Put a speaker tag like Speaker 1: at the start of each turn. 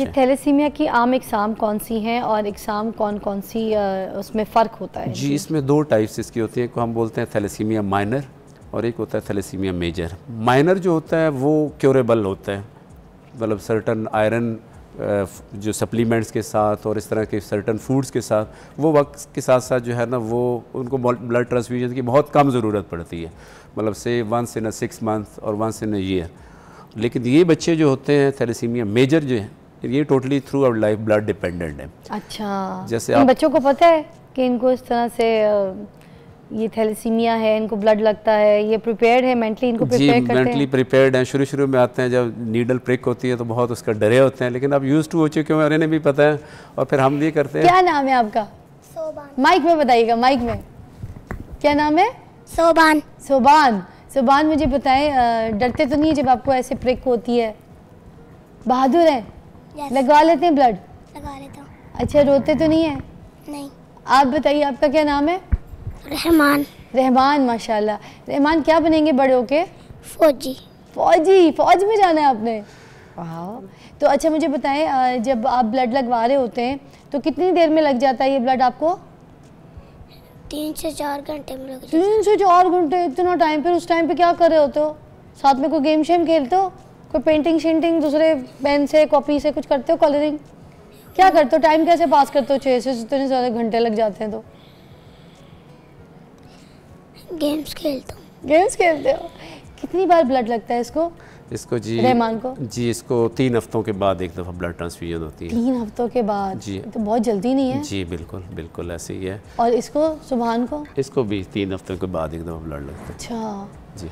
Speaker 1: जी thalassaemia अच्छा। की आम इकसाम कौन सी हैं और इकसाम कौन कौन सी उसमें फ़र्क होता है जी
Speaker 2: इसमें दो टाइप्स इसकी होती हैं एक हम बोलते हैं थैलेसीमिया माइनर और एक होता है थैलेसीमिया मेजर माइनर जो होता है वो क्योरेबल होता है मतलब सर्टन आयरन जो सप्लीमेंट्स के साथ और इस तरह के सर्टन फूड्स के साथ वो वक्त के साथ साथ जो है ना वो उनको ब्लड ट्रांसफ्यूजन की बहुत कम ज़रूरत पड़ती है मतलब से once in a six month और वंस इन अ ईयर लेकिन ये बच्चे जो होते हैं थैलेसीमिया मेजर जो है ये totally through our life blood dependent है
Speaker 1: अच्छा जैसे आप बच्चों को पता है कि इनको इस तरह से ये थैलेसीमिया है इनको ब्लड लगता है ये प्रिपेयर्ड है मेंटली इनको प्रिपेयर करते हैं मेंटली
Speaker 2: प्रिपेयर्ड हैं शुरू शुरू में आते हैं जब नीडल प्रिक होती है तो बहुत उसका डरे होते हैं लेकिन अब यूज टू हो चुके हैं और इन्हें भी पता है और फिर हम भी करते हैं क्या
Speaker 1: नाम है आपका सोबान माइक में बताइएगा माइक में क्या नाम है सोबान सोबान सोबान मुझे बताएं डरते तो नहीं है जब आपको ऐसे प्रिक होती है बहादुर है yes. लगवा लेते हैं ब्लड लगा लेता हूँ अच्छा रोते तो नहीं है नहीं आप बताइए आपका क्या नाम है रहमान रहमान माशाल्लाह रहमान क्या बनेंगे बड़े होके फौजी फौजी फौज में जाना है आपने वाह तो अच्छा मुझे बताएं जब आप ब्लड लगवा रहे होते हैं तो कितनी देर में लग जाता है ये ब्लड आपको तीन से चार घंटे में लग जाता है तीन से चार घंटे इतना टाइम पर उस टाइम पे क्या कर रहे होते हो साथ में कोई गेम शेम खेलते हो कोई पेंटिंग शेंटिंग दूसरे पेन से कॉपी से कुछ करते हो कलरिंग क्या करते हो टाइम कैसे पास करते हो छः से जितने ज़्यादा घंटे लग जाते हैं तो गेम्स खेलते हूँ गेम्स खेलते हो कितनी बार ब्लड लगता है इसको
Speaker 2: इसको जी रहमान को जी इसको तीन हफ्तों के बाद एक दफ़ा ब्लड ट्रांसफ्यूजन होती है तीन
Speaker 1: हफ्तों के बाद जी तो बहुत जल्दी नहीं है
Speaker 2: जी बिल्कुल बिल्कुल ऐसे ही है
Speaker 1: और इसको सुबहान को
Speaker 2: इसको भी तीन हफ्तों के बाद एक दफ़ा ब्लड लगता है अच्छा जी